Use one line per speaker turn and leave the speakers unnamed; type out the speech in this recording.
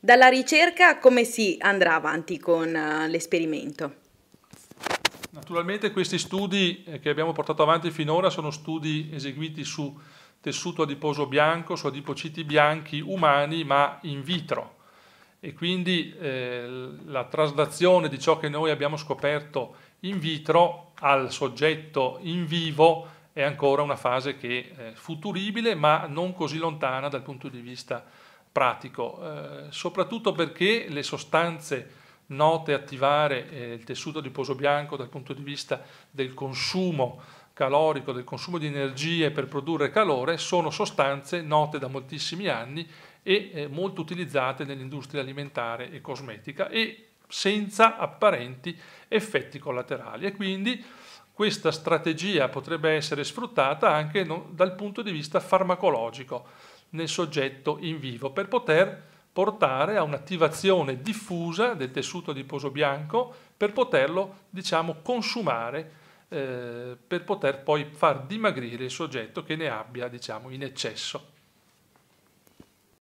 Dalla ricerca come si andrà avanti con eh, l'esperimento? Naturalmente questi studi eh, che abbiamo portato avanti finora sono studi eseguiti su tessuto adiposo bianco, su adipociti bianchi umani ma in vitro e quindi eh, la traslazione di ciò che noi abbiamo scoperto in vitro al soggetto in vivo è ancora una fase che è eh, futuribile ma non così lontana dal punto di vista pratico, eh, soprattutto perché le sostanze note attivare eh, il tessuto adiposo bianco dal punto di vista del consumo calorico, del consumo di energie per produrre calore, sono sostanze note da moltissimi anni e eh, molto utilizzate nell'industria alimentare e cosmetica e senza apparenti effetti collaterali. E quindi questa strategia potrebbe essere sfruttata anche no, dal punto di vista farmacologico nel soggetto in vivo per poter portare a un'attivazione diffusa del tessuto adiposo bianco per poterlo diciamo, consumare eh, per poter poi far dimagrire il soggetto che ne abbia diciamo, in eccesso.